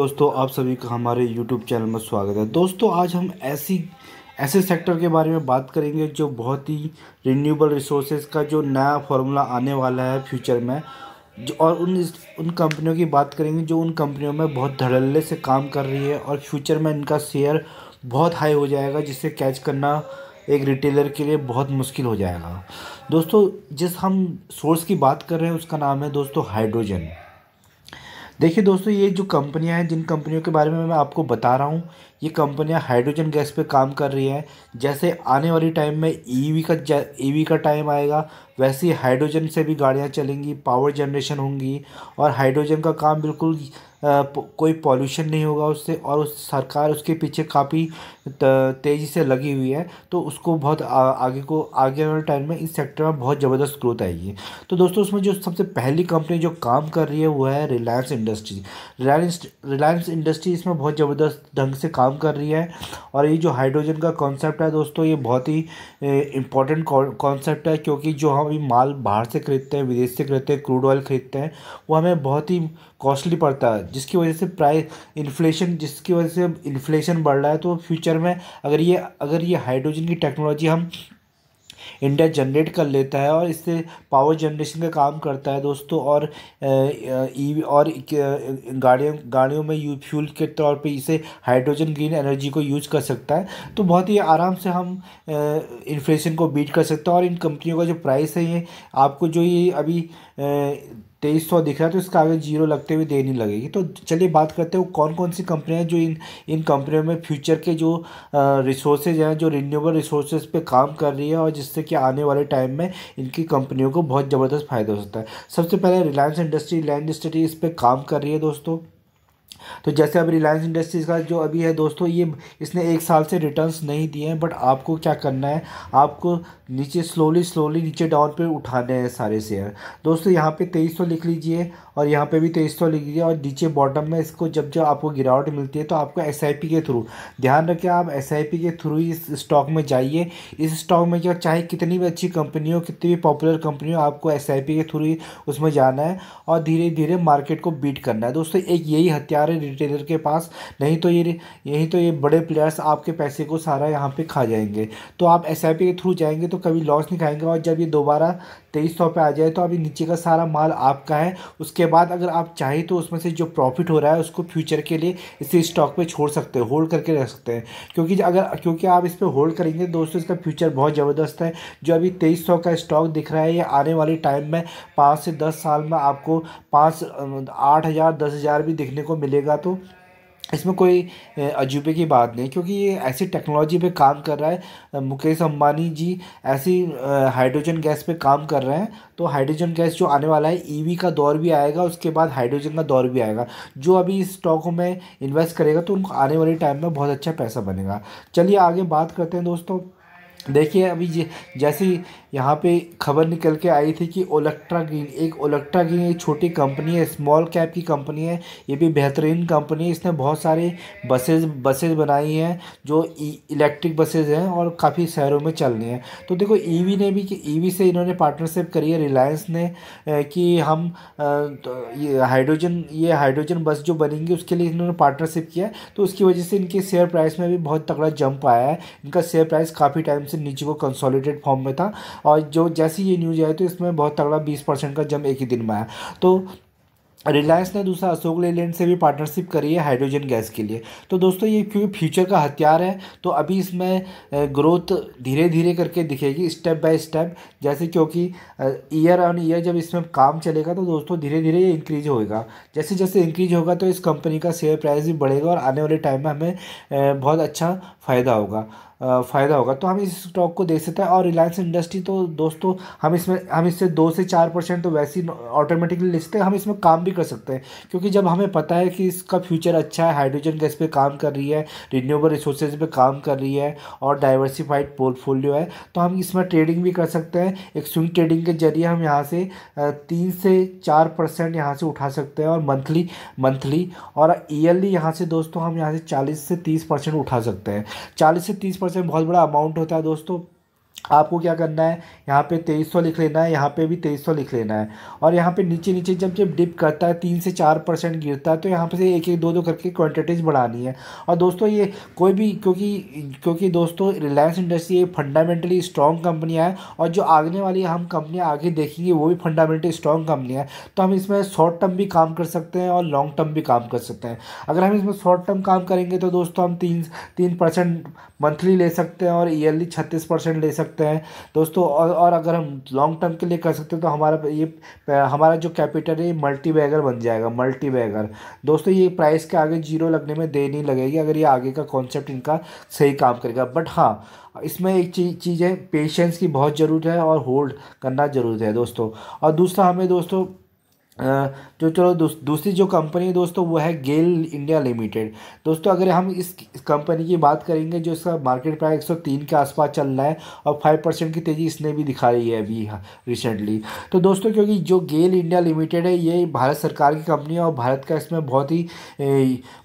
दोस्तों आप सभी का हमारे YouTube चैनल में स्वागत है दोस्तों आज हम ऐसी ऐसे सेक्टर के बारे में बात करेंगे जो बहुत ही रिन्यूएबल रिसोर्सेज का जो नया फार्मूला आने वाला है फ्यूचर में और उन उन कंपनियों की बात करेंगे जो उन कंपनियों में बहुत धड़ल्ले से काम कर रही है और फ्यूचर में इनका शेयर बहुत हाई हो जाएगा जिससे कैच करना एक रिटेलर के लिए बहुत मुश्किल हो जाएगा दोस्तों जिस हम सोर्स की बात कर रहे हैं उसका नाम है दोस्तों हाइड्रोजन देखिए दोस्तों ये जो कंपनियां हैं जिन कंपनियों के बारे में मैं आपको बता रहा हूँ ये कंपनियां हाइड्रोजन गैस पे काम कर रही हैं जैसे आने वाली टाइम में ईवी e का ईवी e का टाइम आएगा वैसे ही हाइड्रोजन से भी गाड़ियाँ चलेंगी पावर जनरेशन होंगी और हाइड्रोजन का काम बिल्कुल कोई पॉल्यूशन नहीं होगा उससे और उस सरकार उसके पीछे काफ़ी तेज़ी से लगी हुई है तो उसको बहुत आ, आगे को आगे वाले टाइम में इस सेक्टर में बहुत ज़बरदस्त ग्रोथ आएगी तो दोस्तों उसमें जो सबसे पहली कंपनी जो काम कर रही है वो है Reliance industry Reliance Reliance industry इसमें बहुत ज़बरदस्त ढंग से काम कर रही है और ये जो हाइड्रोजन का कॉन्सेप्ट है दोस्तों ये बहुत ही इंपॉर्टेंट कॉन्सेप्ट है क्योंकि जो हम माल बाहर से खरीदते हैं विदेश से खरीदते हैं क्रूड ऑयल खरीदते हैं वो हमें बहुत ही कॉस्टली पड़ता है जिसकी वजह से प्राइस इन्फ्लेशन जिसकी वजह से इन्फ्लेशन बढ़ रहा है तो फ्यूचर में अगर ये अगर ये हाइड्रोजन की टेक्नोलॉजी हम इंडिया जनरेट कर लेता है और इससे पावर जनरेशन का काम करता है दोस्तों और ई e और गाड़ियों गाड़ियों में यू फ्यूल के तौर पे इसे हाइड्रोजन ग्रीन एनर्जी को यूज कर सकता है तो बहुत ही आराम से हम इन्फ्लेशन को बीट कर सकते हैं और इन कंपनियों का जो प्राइस है ये आपको जो ये अभी तेईस सौ दिख रहा है तो इसका आगे जीरो लगते हुए देनी लगेगी तो चलिए बात करते हैं कौन कौन सी कंपनियां हैं जो इन इन कंपनियों में फ्यूचर के जो रिसोर्सेज हैं जो रिन्यूएबल रिसोर्सेज पे काम कर रही है और जिससे कि आने वाले टाइम में इनकी कंपनियों को बहुत ज़बरदस्त फायदा हो सकता है सबसे पहले रिलायंस इंडस्ट्री लैंड स्टडी इस पर काम कर रही है दोस्तों तो जैसे अब रिलायंस इंडस्ट्रीज़ का जो अभी है दोस्तों ये इसने एक साल से रिटर्न्स नहीं दिए हैं बट आपको क्या करना है आपको नीचे स्लोली स्लोली नीचे डाउन पे उठाने हैं सारे शेयर दोस्तों यहाँ पे तेईस सौ लिख लीजिए और यहाँ पे भी तेईस तो सौ लिखी है और नीचे बॉटम में इसको जब जब आपको गिरावट मिलती है तो आपको एस के थ्रू ध्यान रखें आप एस के थ्रू ही इस स्टॉक में जाइए इस स्टॉक में क्या चाहे कितनी भी अच्छी कंपनी हो कितनी भी पॉपुलर कंपनी हो आपको एस के थ्रू ही उसमें जाना है और धीरे धीरे मार्केट को बीट करना है दोस्तों एक यही हथियार है रिटेलर के पास नहीं तो ये यही तो ये बड़े प्लेयर्स आपके पैसे को सारा यहाँ पर खा जाएंगे तो आप एस के थ्रू जाएंगे तो कभी लॉस नहीं खाएंगे और जब ये दोबारा तेईस सौ पर आ जाए तो अभी नीचे का सारा माल आपका है उसके उसके बाद अगर आप चाहें तो उसमें से जो प्रॉफिट हो रहा है उसको फ्यूचर के लिए इसे स्टॉक पे छोड़ सकते हैं होल्ड करके रख सकते हैं क्योंकि अगर क्योंकि आप इस पर होल्ड करेंगे दोस्तों इसका फ्यूचर बहुत ज़बरदस्त है जो अभी तेईस का स्टॉक दिख रहा है ये आने वाले टाइम में पाँच से दस साल में आपको पाँच आठ हज़ार दस हज़ार भी दिखने को मिलेगा तो इसमें कोई अजूबे की बात नहीं क्योंकि ये ऐसी टेक्नोलॉजी पे काम कर रहा है मुकेश अंबानी जी ऐसी हाइड्रोजन गैस पे काम कर रहे हैं तो हाइड्रोजन गैस जो आने वाला है ईवी e का दौर भी आएगा उसके बाद हाइड्रोजन का दौर भी आएगा जो अभी इस स्टॉक में इन्वेस्ट करेगा तो उनको आने वाले टाइम में बहुत अच्छा पैसा बनेगा चलिए आगे बात करते हैं दोस्तों देखिए अभी जैसी यहाँ पे खबर निकल के आई थी कि ओलेक्ट्रा ग्रीन एक ओलेक्ट्रा ग्रीन एक छोटी कंपनी है स्मॉल कैप की कंपनी है ये भी बेहतरीन कंपनी है इसने बहुत सारे बसेज बसेज बनाई हैं जो इलेक्ट्रिक बसेज हैं और काफ़ी शहरों में चल रही हैं तो देखो ईवी e ने भी ईवी e से इन्होंने पार्टनरशिप करी है रिलायंस ने कि हम तो ये हाइड्रोजन ये हाइड्रोजन बस जो बनेंगी उसके लिए इन्होंने पार्टनरशिप किया तो उसकी वजह से इनके शेयर प्राइस में भी बहुत तगड़ा जंप आया है इनका शेयर प्राइस काफ़ी टाइम से नीचे को कंसोलिडेट फॉर्म में था और जो जैसी ये न्यूज आई तो इसमें बहुत तगड़ा बीस परसेंट का जम एक ही दिन में आया तो रिलायंस ने दूसरा अशोक लेलैंड से भी पार्टनरशिप करी है हाइड्रोजन गैस के लिए तो दोस्तों ये क्योंकि फ्यूचर का हथियार है तो अभी इसमें ग्रोथ धीरे धीरे करके दिखेगी स्टेप बाय स्टेप जैसे क्योंकि ईयर ऑन ईयर जब इसमें काम चलेगा तो दोस्तों धीरे धीरे ये इंक्रीज होएगा जैसे जैसे इंक्रीज होगा तो इस कंपनी का शेयर प्राइस भी बढ़ेगा और आने वाले टाइम में हमें बहुत अच्छा फ़ायदा होगा फ़ायदा होगा तो हम इस स्टॉक को देख सकते हैं और रिलायंस इंडस्ट्री तो दोस्तों हम इसमें हम इससे दो से चार परसेंट तो वैसे ही ऑटोमेटिकली ले सकते हैं हम इसमें काम भी कर सकते हैं क्योंकि जब हमें पता है कि इसका फ्यूचर अच्छा है हाइड्रोजन गैस पे काम कर रही है रिन्यूएबल रिसोर्सेज पे काम कर रही है और डाइवर्सिफाइड पोर्टफोलियो है तो हम इसमें ट्रेडिंग भी कर सकते हैं एक स्विंग ट्रेडिंग के जरिए हम यहाँ से तीन से चार परसेंट यहाँ से उठा सकते हैं और मंथली मंथली और ईयरली यहाँ से दोस्तों हम यहाँ से चालीस से तीस परसेंट उठा सकते हैं चालीस से तीस परसेंट से बहुत बड़ा अमाउंट होता है दोस्तों आपको क्या करना है यहाँ पे तेईस सौ लिख लेना है यहाँ पे भी तेईस सौ लिख लेना है और यहाँ पे नीचे नीचे जब जब डिप करता है तीन से चार परसेंट गिरता है तो यहाँ पे से एक एक दो दो करके क्वांटिटीज बढ़ानी है और दोस्तों ये कोई भी क्योंकि क्योंकि दोस्तों रिलायंस इंडस्ट्री एक फंडामेंटली स्ट्रॉन्ग कंपनियाँ हैं और जो आगने वाली हम कंपनियाँ आगे देखेंगे वो भी फंडामेंटली स्ट्रॉन्ग कंपनियाँ हैं तो हम इसमें शॉर्ट टर्म भी काम कर सकते हैं और लॉन्ग टर्म भी काम कर सकते हैं अगर हम इसमें शॉर्ट टर्म काम करेंगे तो दोस्तों हम तीन तीन परसेंट मंथली ले सकते हैं और ईयरली छत्तीस परसेंट ले सकते सकते हैं दोस्तों और और अगर हम लॉन्ग टर्म के लिए कर सकते हैं तो हमारा ये हमारा जो कैपिटल है ये मल्टी बैगर बन जाएगा मल्टी बैगर दोस्तों ये प्राइस के आगे जीरो लगने में देर नहीं लगेगी अगर ये आगे का कॉन्सेप्ट इनका सही काम करेगा बट हाँ इसमें एक चीज़ चीज़ है पेशेंस की बहुत ज़रूरत है और होल्ड करना ज़रूरत है दोस्तों और दूसरा हमें दोस्तों जो चलो दूसरी जो कंपनी है दोस्तों वो है गेल इंडिया लिमिटेड दोस्तों अगर हम इस, कंपनी की बात करेंगे जो इसका मार्केट प्राइस 103 के आसपास चल रहा है और 5 परसेंट की तेज़ी इसने भी दिखा रही है अभी रिसेंटली हाँ, तो दोस्तों क्योंकि जो गेल इंडिया लिमिटेड है ये भारत सरकार की कंपनी है और भारत का इसमें बहुत ही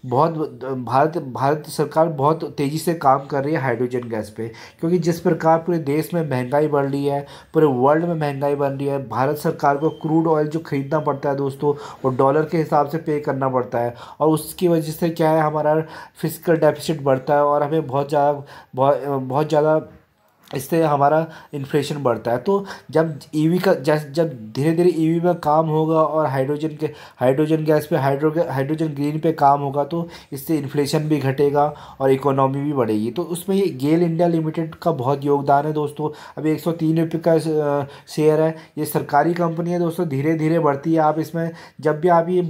बहुत भारत भारत सरकार बहुत तेज़ी से काम कर रही है हाइड्रोजन गैस पर क्योंकि जिस प्रकार पूरे देश में महंगाई बढ़ रही है पूरे वर्ल्ड में महंगाई बढ़ रही है भारत सरकार को क्रूड ऑयल जो खरीदना पड़ता पड़ता है दोस्तों वो डॉलर के हिसाब से पे करना पड़ता है और उसकी वजह से क्या है हमारा फिजिकल डेफिसिट बढ़ता है और हमें बहुत ज़्यादा बहुत ज़्यादा इससे हमारा इन्फ्लेशन बढ़ता है तो जब ईवी e का जैसे जब धीरे धीरे e ईवी में काम होगा और हाइड्रोजन के हाइड्रोजन गैस पे हाइड्रो हाइड्रोजन ग्रीन पे काम होगा तो इससे इन्फ्लेशन भी घटेगा और इकोनॉमी भी बढ़ेगी तो उसमें ये गेल इंडिया लिमिटेड का बहुत योगदान है दोस्तों अभी एक सौ का शेयर है ये सरकारी कंपनी है दोस्तों धीरे धीरे बढ़ती है आप इसमें जब भी आप ये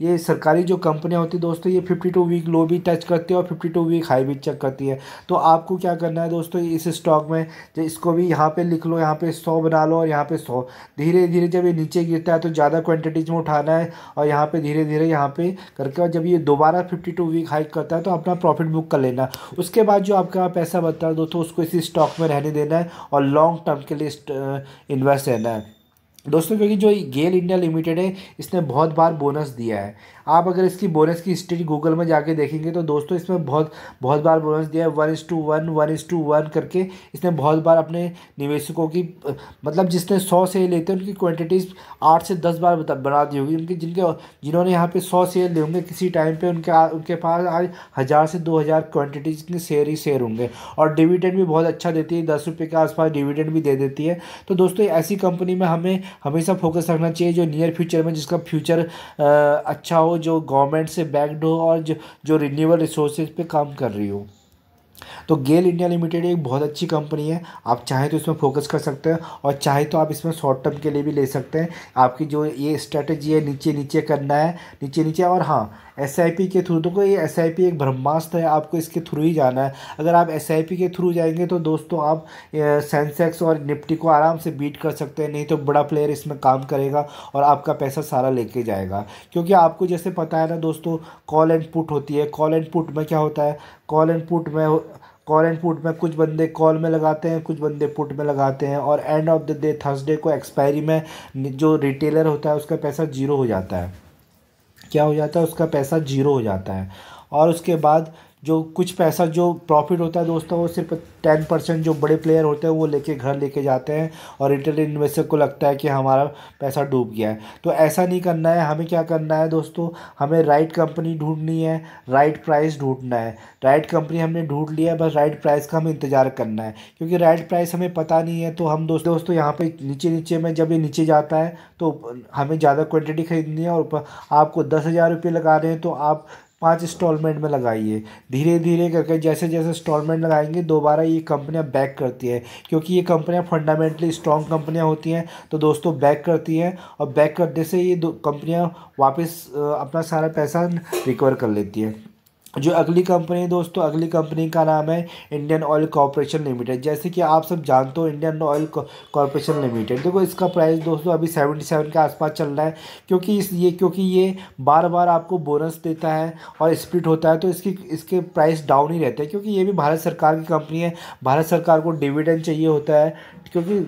ये सरकारी जो कंपनियाँ होती है दोस्तों ये फिफ्टी टू वीक लो भी टच करती है और फिफ्टी टू वीक हाई भी चेक करती है तो आपको क्या करना है दोस्तों इस स्टॉक में जो इसको भी यहाँ पे लिख लो यहाँ पे सौ बना लो और यहाँ पे सौ धीरे धीरे जब ये नीचे गिरता है तो ज़्यादा क्वांटिटीज में उठाना है और यहाँ पे धीरे धीरे यहाँ पे करके और जब ये दोबारा फिफ्टी टू वीक हाइक करता है तो अपना प्रॉफिट बुक कर लेना उसके बाद जो आपका पैसा बचता है दोस्तों उसको इसी स्टॉक में रहने देना है और लॉन्ग टर्म के लिए इन्वेस्ट रहना है दोस्तों क्योंकि जो गेल इंडिया लिमिटेड है इसने बहुत बार बोनस दिया है आप अगर इसकी बोनस की हिस्ट्री गूगल में जाके देखेंगे तो दोस्तों इसमें बहुत बहुत बार बोनस दिया है one is to one one is to one करके इसने बहुत बार अपने निवेशकों की मतलब जिसने सौ शेयर लेते हैं उनकी क्वान्टिटीज़ आठ से दस बार बना दी होगी उनके जिनके जिन्होंने यहाँ पर सौ शेयर ले होंगे किसी टाइम पर उनके उनके पास आज हज़ार से दो हज़ार क्वान्टिटीज़ के शेयर ही शेयर होंगे और डिविडेंड भी बहुत अच्छा देती है दस रुपये के आसपास डिविडेंड भी दे देती है तो दोस्तों ऐसी कंपनी में हमें हमेशा फोकस रखना चाहिए जो नियर फ्यूचर में जिसका फ्यूचर अच्छा हो जो गवर्नमेंट से बैक्ड हो और जो जो रिन्यूबल रिसोर्सेज पे काम कर रही हो तो गेल इंडिया लिमिटेड एक बहुत अच्छी कंपनी है आप चाहे तो इसमें फोकस कर सकते हैं और चाहे तो आप इसमें शॉर्ट टर्म के लिए भी ले सकते हैं आपकी जो ये स्ट्रैटेजी है नीचे नीचे करना है नीचे नीचे और हाँ एस के थ्रू देखो तो ये एस एक ब्रह्मास्त्र है आपको इसके थ्रू ही जाना है अगर आप एस के थ्रू जाएंगे तो दोस्तों आप सेंसेक्स और निफ्टी को आराम से बीट कर सकते हैं नहीं तो बड़ा प्लेयर इसमें काम करेगा और आपका पैसा सारा लेके जाएगा क्योंकि आपको जैसे पता है ना दोस्तों कॉल एंड पुट होती है कॉल एंड पुट में क्या होता है कॉल एंड पुट में कॉल एंड पुट में कुछ बंदे कॉल में लगाते हैं कुछ बंदे पुट में लगाते हैं और end of the day Thursday को एक्सपायरी में जो रिटेलर होता है उसका पैसा जीरो हो जाता है क्या हो जाता है उसका पैसा जीरो हो जाता है और उसके बाद जो कुछ पैसा जो प्रॉफिट होता है दोस्तों वो सिर्फ टेन परसेंट जो बड़े प्लेयर होते हैं वो लेके घर लेके जाते हैं और रिटेल इन्वेस्टर को लगता है कि हमारा पैसा डूब गया है तो ऐसा नहीं करना है हमें क्या करना है दोस्तों हमें राइट कंपनी ढूंढनी है राइट प्राइस ढूंढना है राइट कंपनी हमने ढूंढ लिया है बस राइट प्राइस का हमें इंतज़ार करना है क्योंकि राइट प्राइस हमें पता नहीं है तो हम दोस्तों दोस्तों यहाँ पर नीचे नीचे में जब ये नीचे जाता है तो हमें ज़्यादा क्वान्टिटी खरीदनी है और आपको दस हज़ार रुपये लगा रहे हैं तो आप पाँच इंस्टॉलमेंट में लगाइए धीरे धीरे करके जैसे जैसे इंस्टॉलमेंट लगाएंगे दोबारा ये कंपनियाँ बैक करती है क्योंकि ये कंपनियाँ फंडामेंटली स्ट्रॉन्ग कंपनियां होती हैं तो दोस्तों बैक करती हैं और बैक करने से ये कंपनियां वापस अपना सारा पैसा रिकवर कर लेती हैं जो अगली कंपनी है दोस्तों अगली कंपनी का नाम है इंडियन ऑयल कॉरपोरेशन लिमिटेड जैसे कि आप सब जानते हो इंडियन ऑयल कॉरपोरेशन लिमिटेड देखो इसका प्राइस दोस्तों अभी सेवेंटी सेवन के आसपास चल रहा है क्योंकि इस ये क्योंकि ये बार बार आपको बोनस देता है और स्प्लिट होता है तो इसकी इसके प्राइस डाउन ही रहते हैं क्योंकि ये भी भारत सरकार की कंपनी है भारत सरकार को डिविडेंड चाहिए होता है क्योंकि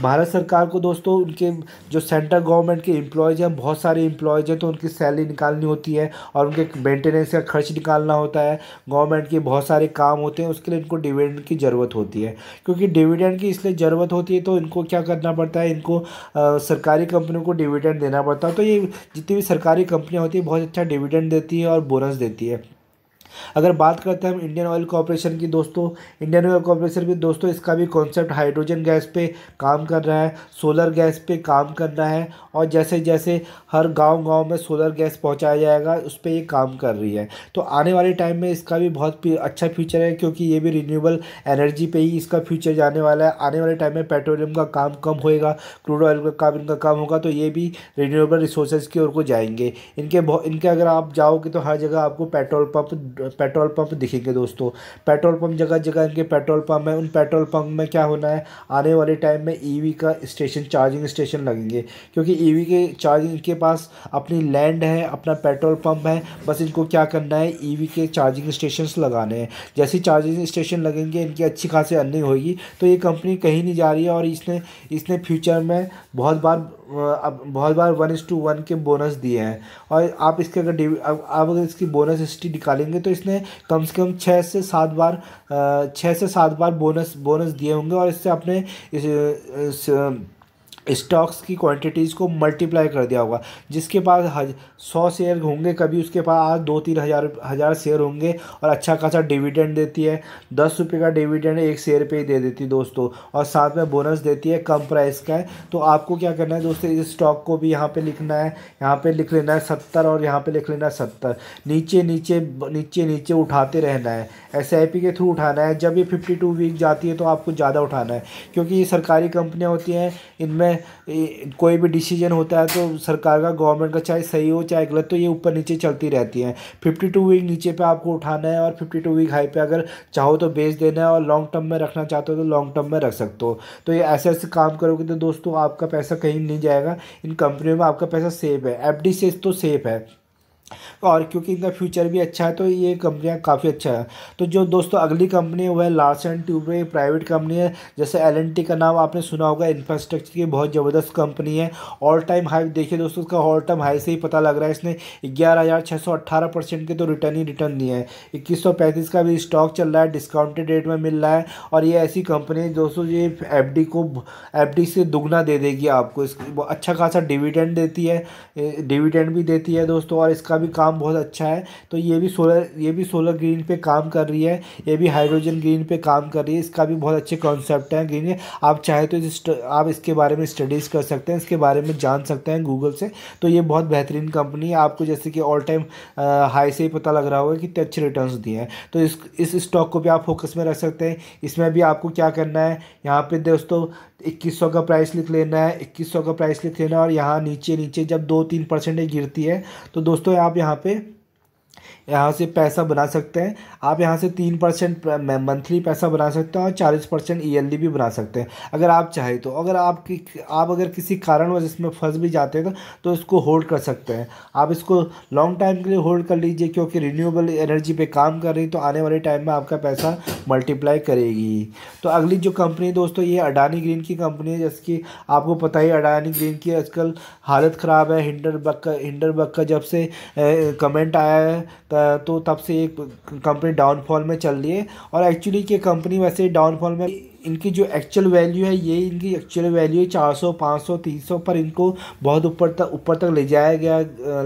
भारत सरकार को दोस्तों उनके जो सेंट्रल गवर्नमेंट के एम्प्लॉयज़ हैं बहुत सारे एम्प्लॉयज़ हैं तो उनकी सैलरी निकालनी होती है और उनके मेंटेनेंस का खर्च निकालना होता है गवर्नमेंट के बहुत सारे काम होते हैं उसके लिए इनको डिविडेंड की ज़रूरत होती है क्योंकि डिविडेंड की इसलिए ज़रूरत होती है तो इनको क्या करना पड़ता है इनको आ, सरकारी कंपनियों को डिविडेंड देना पड़ता है तो ये जितनी भी सरकारी कंपनियाँ होती है बहुत अच्छा डिविडेंड देती है और बोनस देती है अगर बात करते हैं हम इंडियन ऑयल कॉरपोरेशन की दोस्तों इंडियन ऑयल कॉरपोरेशन भी दोस्तों इसका भी कॉन्सेप्ट हाइड्रोजन गैस पे काम कर रहा है सोलर गैस पे काम कर रहा है और जैसे जैसे हर गाँव गाँव में सोलर गैस पहुँचाया जाएगा उस पर ये काम कर रही है तो आने वाले टाइम में इसका भी बहुत अच्छा फ्यूचर है क्योंकि ये भी रीन्यूबल एनर्जी पर ही इसका फ्यूचर जाने वाला है आने वाले टाइम में पेट्रोलियम का काम कम होएगा क्रूड ऑयल का काम इनका कम होगा तो ये भी रीन्यूएबल रिसोर्सेज की ओर को जाएंगे इनके इनके अगर आप जाओगे तो हर जगह आपको पेट्रोल पंप पेट्रोल पंप दिखेंगे दोस्तों पेट्रोल पंप जगह जगह इनके पेट्रोल पंप हैं उन पेट्रोल पंप में क्या होना है आने वाले टाइम में ईवी e का स्टेशन चार्जिंग स्टेशन लगेंगे क्योंकि ईवी e के चार्जिंग के पास अपनी लैंड है अपना पेट्रोल पंप है बस इनको क्या करना है ई e के चार्जिंग स्टेशन लगाने हैं जैसे चार्जिंग स्टेशन लगेंगे इनकी अच्छी खासी अर्निंग होगी तो ये कंपनी कहीं नहीं जा रही है और इसने इसने फ्यूचर में बहुत बार अब बहुत बार वन इस टू वन के बोनस दिए हैं और आप इसके अगर डि आप अगर इसकी बोनस हिस्ट्री निकालेंगे तो इसने कम से कम छः से सात बार छः से सात बार बोनस बोनस दिए होंगे और इससे अपने इस, इस, इस स्टॉक्स की क्वांटिटीज़ को मल्टीप्लाई कर दिया होगा जिसके पास हज सौ शेयर होंगे कभी उसके पास आज दो तीन हज़ार हज़ार शेयर होंगे और अच्छा खासा डिविडेंड देती है दस रुपये का डिविडेंड एक शेयर पे ही दे देती है दोस्तों और साथ में बोनस देती है कम प्राइस का है तो आपको क्या करना है दोस्तों इस स्टॉक को भी यहाँ पर लिखना है यहाँ पर लिख लेना है सत्तर और यहाँ पर लिख लेना है सत्तर नीचे नीचे नीचे नीचे उठाते रहना है एस के थ्रू उठाना है जब ये फिफ्टी वीक जाती है तो आपको ज़्यादा उठाना है क्योंकि ये सरकारी कंपनियाँ होती हैं इनमें कोई भी डिसीजन होता है तो सरकार का गवर्नमेंट का चाहे सही हो चाहे गलत तो ये ऊपर नीचे चलती रहती है फिफ्टी टू वीक नीचे पे आपको उठाना है और फिफ्टी टू वीक हाई पे अगर चाहो तो बेच देना है और लॉन्ग टर्म में रखना चाहते हो तो लॉन्ग टर्म में रख सकते हो तो ये ऐसे ऐसे काम करोगे तो दोस्तों आपका पैसा कहीं नहीं जाएगा इन कंपनियों में आपका पैसा सेफ है एफ से तो सेफ है और क्योंकि इनका फ्यूचर भी अच्छा है तो ये कंपनियाँ काफ़ी अच्छा है तो जो दोस्तों अगली कंपनी है वह Larsen and Toubro private company है जैसे एल का नाम आपने सुना होगा इंफ्रास्ट्रक्चर की बहुत ज़बरदस्त कंपनी है ऑल टाइम हाई देखिए दोस्तों उसका ऑल टाइम हाई से ही पता लग रहा है इसने ग्यारह परसेंट के तो रिटर्न ही रिटर्न दिए हैं इक्कीस का भी स्टॉक चल रहा है डिस्काउंटेड रेट में मिल रहा है और ये ऐसी कंपनी है दोस्तों ये एफ को एफ से दुगना दे देगी आपको इसकी अच्छा खासा डिविडेंड देती है डिविडेंड भी देती है दोस्तों और इसका भी भी काम बहुत अच्छा है तो ये भी सोलर ये भी सोलर ग्रीन पे काम कर रही है ये भी हाइड्रोजन ग्रीन पे काम कर रही है इसका भी बहुत अच्छे कॉन्सेप्ट है ग्रीन आप चाहे तो इस आप इसके बारे में स्टडीज़ कर सकते हैं इसके बारे में जान सकते हैं गूगल से तो ये बहुत बेहतरीन कंपनी है आपको जैसे कि ऑल टाइम हाई से ही पता लग रहा होगा कितने अच्छे रिटर्न दिए हैं तो इस इस स्टॉक को भी आप फोकस में रख सकते हैं इसमें भी आपको क्या करना है यहाँ पे दोस्तों इक्कीस सौ का प्राइस लिख लेना है इक्कीस सौ का प्राइस लिख लेना है और यहाँ नीचे नीचे जब दो तीन परसेंट गिरती है तो दोस्तों आप यहाँ पे यहाँ से पैसा बना सकते हैं आप यहाँ से तीन परसेंट मंथली पैसा बना सकते हैं और चालीस परसेंट ईयरली भी बना सकते हैं अगर आप चाहें तो अगर आपकी आप अगर किसी कारणवश इसमें फंस भी जाते हैं तो, तो इसको होल्ड कर सकते हैं आप इसको लॉन्ग टाइम के लिए होल्ड कर लीजिए क्योंकि रिन्यूएबल एनर्जी पर काम कर रही तो आने वाले टाइम में आपका पैसा मल्टीप्लाई करेगी तो अगली जो कंपनी दोस्तों ये अडानी ग्रीन की कंपनी है जिसकी आपको पता ही अडानी ग्रीन की आजकल हालत ख़राब है बक का बक का जब से कमेंट आया है तो तब से एक कंपनी डाउनफॉल में चल रही है और एक्चुअली ये कंपनी वैसे डाउनफॉल में इनकी जो एक्चुअल वैल्यू है ये इनकी एक्चुअल वैल्यू है चार सौ पाँच सौ तीन सौ पर इनको बहुत ऊपर तक ऊपर तक ले जाया गया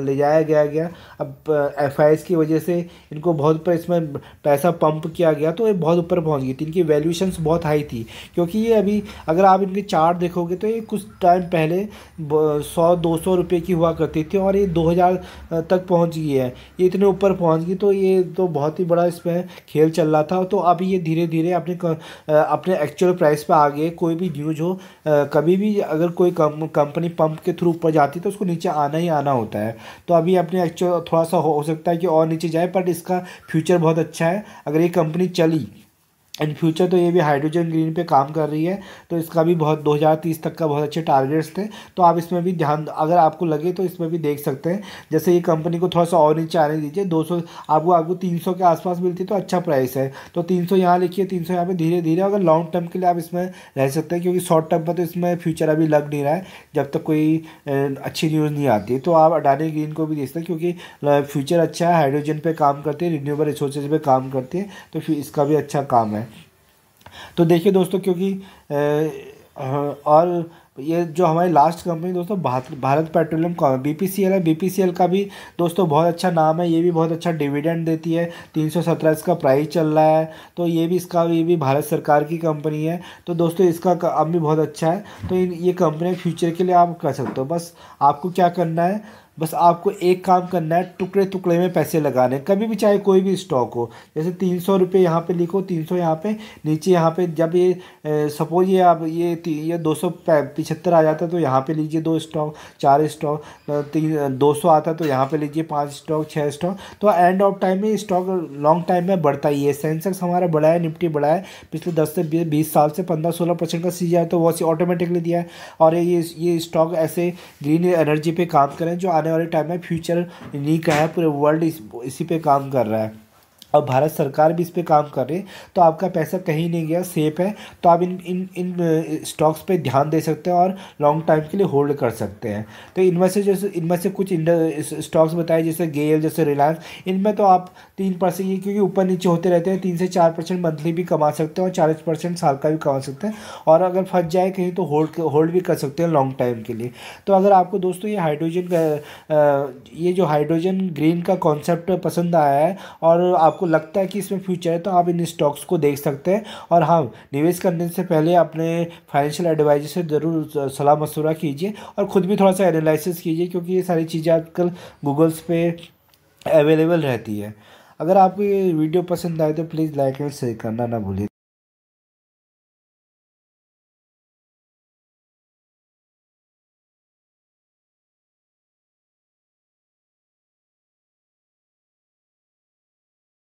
ले जाया गया गया अब एफ आई एस की वजह से इनको बहुत ऊपर इसमें पैसा पंप किया गया तो ये बहुत ऊपर पहुंच गई थी इनकी वैल्यूशंस बहुत हाई थी क्योंकि ये अभी अगर आप इनके चार्ट देखोगे तो ये कुछ टाइम पहले सौ दो सौ रुपये की हुआ करती थी और ये दो हज़ार तक पहुँच गई है ये इतने ऊपर पहुँच गई तो ये तो बहुत ही बड़ा इसमें खेल चल रहा था तो अभी ये धीरे धीरे अपने अपने एक्चुअल प्राइस पे आ गए कोई भी न्यूज हो कभी भी अगर कोई कम कंपनी पंप के थ्रू ऊपर जाती है तो उसको नीचे आना ही आना होता है तो अभी अपने एक्चुअल थोड़ा सा हो, हो सकता है कि और नीचे जाए बट इसका फ्यूचर बहुत अच्छा है अगर ये कंपनी चली इन फ्यूचर तो ये भी हाइड्रोजन ग्रीन पे काम कर रही है तो इसका भी बहुत 2030 तक का बहुत अच्छे टारगेट्स थे तो आप इसमें भी ध्यान अगर आपको लगे तो इसमें भी देख सकते हैं जैसे ये कंपनी को थोड़ा सा और नीचे आने दीजिए 200 आपको आपको तीन के आसपास मिलती तो अच्छा प्राइस है तो 300 सौ यहाँ लिखिए तीन सौ यहाँ पर धीरे धीरे अगर लॉन्ग टर्म के लिए आप इसमें रह सकते हैं क्योंकि शॉर्ट टर्म पर तो इसमें फ्यूचर अभी लग नहीं रहा है जब तक कोई अच्छी न्यूज़ नहीं आती तो आप अडानी ग्रीन को भी देख सकते हैं क्योंकि फ्यूचर अच्छा है हाइड्रोजन पर काम करती है रिन्यूएबल रिसोर्सेज पर काम करती है तो इसका भी अच्छा काम है तो देखिए दोस्तों क्योंकि और ये जो हमारी लास्ट कंपनी दोस्तों Bharat Bharat petroleum B P C L है बी पी सी एल का भी दोस्तों बहुत अच्छा नाम है ये भी बहुत अच्छा डिविडेंड देती है तीन सौ सत्रह इसका प्राइस चल रहा है तो ये भी इसका ये भी भारत सरकार की कंपनी है तो दोस्तों इसका अब भी बहुत अच्छा है तो ये कंपनी फ्यूचर के लिए आप कर सकते हो बस आपको क्या करना है बस आपको एक काम करना है टुकड़े टुकड़े में पैसे लगाने हैं कभी भी चाहे कोई भी स्टॉक हो जैसे तीन सौ रुपये यहाँ पर लिखो तीन सौ यहाँ पर नीचे यहाँ पे जब ये सपोज ये आप ये ये दो सौ पिछहत्तर आ जाता है तो यहाँ पे लीजिए दो स्टॉक चार स्टॉक तीन दो सौ आता तो यहाँ पे लीजिए पाँच स्टॉक छः स्टॉक तो एंड ऑफ टाइम में स्टॉक लॉन्ग टाइम में बढ़ता ही है सेंसेक्स हमारा बढ़ा है निफ्टी बढ़ा है पिछले दस से बीस साल से पंद्रह सोलह परसेंट का सीजा है तो वो ऑटोमेटिकली दिया है और ये ये स्टॉक ऐसे ग्रीन एनर्जी पर काम करें जो आने आने वाले टाइम में फ्यूचर इन्हीं है पूरे वर्ल्ड इस इसी पे काम कर रहा है और भारत सरकार भी इस पर काम कर रही है तो आपका पैसा कहीं नहीं गया सेफ है तो आप इन इन इन स्टॉक्स पे ध्यान दे सकते हैं और लॉन्ग टाइम के लिए होल्ड कर सकते हैं तो इनमें से जैसे इनमें से कुछ स्टॉक्स बताए जैसे गेल जैसे रिलायंस इनमें तो आप तीन परसेंट क्योंकि ऊपर नीचे होते रहते हैं तीन से चार परसेंट मंथली भी कमा सकते हैं और चालीस परसेंट साल का भी कमा सकते हैं और अगर फंस जाए कहीं तो होल्ड होल्ड भी कर सकते हैं लॉन्ग टाइम के लिए तो अगर आपको दोस्तों ये हाइड्रोजन ये जो हाइड्रोजन ग्रीन का कॉन्सेप्ट पसंद आया है और आप आपको लगता है कि इसमें फ्यूचर है तो आप इन स्टॉक्स को देख सकते हैं और हाँ निवेश करने से पहले अपने फाइनेंशियल एडवाइजर से ज़रूर सलाह मशवरा कीजिए और ख़ुद भी थोड़ा सा एनालिसिस कीजिए क्योंकि ये सारी चीज़ें आजकल गूगल्स पे अवेलेबल रहती है अगर आपको ये वीडियो पसंद आए तो प्लीज़ लाइक एंड शेयर करना ना भूलिए